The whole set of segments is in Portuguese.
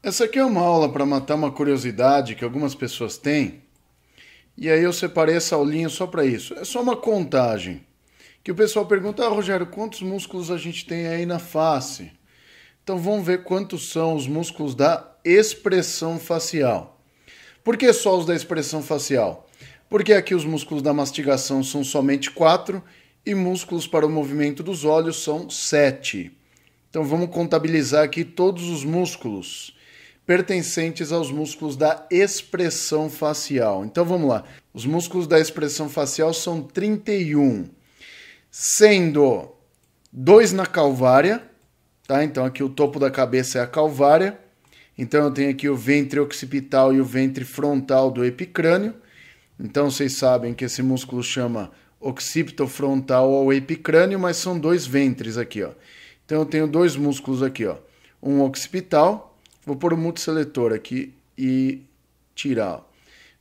Essa aqui é uma aula para matar uma curiosidade que algumas pessoas têm. E aí eu separei essa aulinha só para isso. É só uma contagem. Que o pessoal pergunta: ah, Rogério, quantos músculos a gente tem aí na face? Então vamos ver quantos são os músculos da expressão facial. Por que só os da expressão facial? Porque aqui os músculos da mastigação são somente quatro e músculos para o movimento dos olhos são sete. Então vamos contabilizar aqui todos os músculos pertencentes aos músculos da expressão facial. Então vamos lá. Os músculos da expressão facial são 31, sendo dois na calvária, tá? Então aqui o topo da cabeça é a calvária. Então eu tenho aqui o ventre occipital e o ventre frontal do epicrânio. Então vocês sabem que esse músculo chama occipito frontal ou epicrânio, mas são dois ventres aqui, ó. Então eu tenho dois músculos aqui, ó. Um occipital Vou pôr o multiseletor aqui e tirar.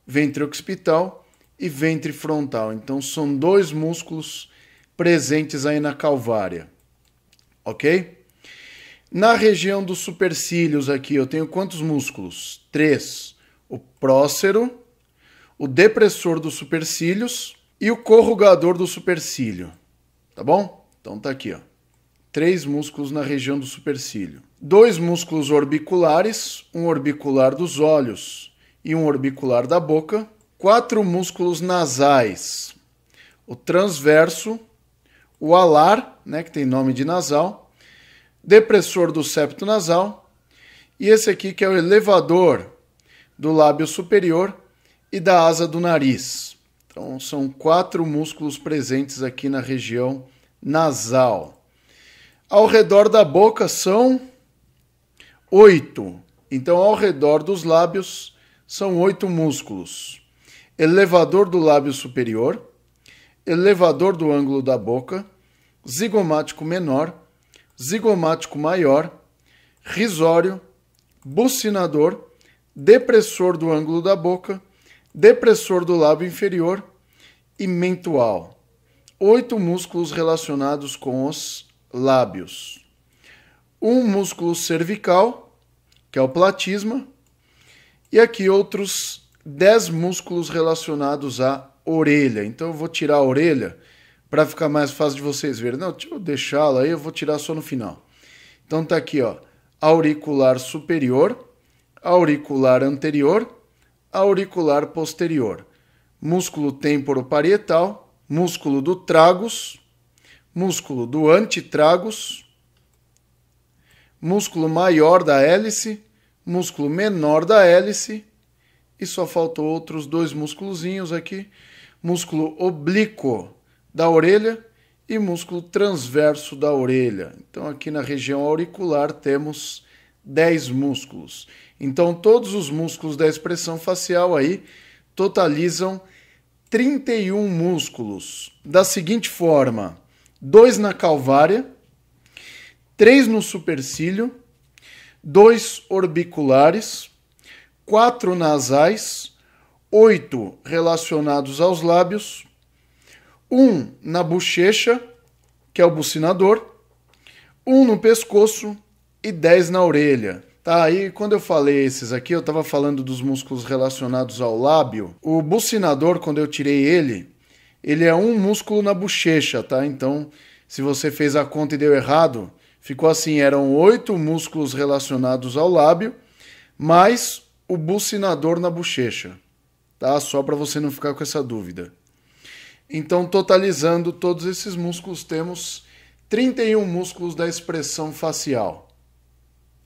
Ventre occipital e ventre frontal. Então são dois músculos presentes aí na calvária. Ok? Na região dos supercílios aqui, eu tenho quantos músculos? Três. O prócero, o depressor dos supercílios e o corrugador do supercílio. Tá bom? Então tá aqui, ó três músculos na região do supercílio. Dois músculos orbiculares, um orbicular dos olhos e um orbicular da boca. Quatro músculos nasais, o transverso, o alar, né, que tem nome de nasal, depressor do septo nasal, e esse aqui que é o elevador do lábio superior e da asa do nariz. Então são quatro músculos presentes aqui na região nasal. Ao redor da boca são oito. Então, ao redor dos lábios são oito músculos: elevador do lábio superior, elevador do ângulo da boca, zigomático menor, zigomático maior, risório, bucinador, depressor do ângulo da boca, depressor do lábio inferior e mentual. Oito músculos relacionados com os lábios. Um músculo cervical, que é o platisma, e aqui outros 10 músculos relacionados à orelha. Então eu vou tirar a orelha para ficar mais fácil de vocês verem. Não, deixa eu deixá-la aí, eu vou tirar só no final. Então tá aqui, ó, auricular superior, auricular anterior, auricular posterior, músculo temporoparietal, músculo do tragus, músculo do antitragos, músculo maior da hélice, músculo menor da hélice, e só faltou outros dois músculozinhos aqui, músculo oblíquo da orelha e músculo transverso da orelha. Então aqui na região auricular temos 10 músculos. Então todos os músculos da expressão facial aí totalizam 31 músculos. Da seguinte forma, dois na calvária, três no supercílio, dois orbiculares, quatro nasais, oito relacionados aos lábios, um na bochecha, que é o bucinador, um no pescoço e dez na orelha. Tá, aí quando eu falei esses aqui, eu estava falando dos músculos relacionados ao lábio. O bucinador, quando eu tirei ele, ele é um músculo na bochecha, tá? Então, se você fez a conta e deu errado, ficou assim: eram oito músculos relacionados ao lábio, mais o bucinador na bochecha, tá? Só para você não ficar com essa dúvida. Então, totalizando todos esses músculos, temos 31 músculos da expressão facial.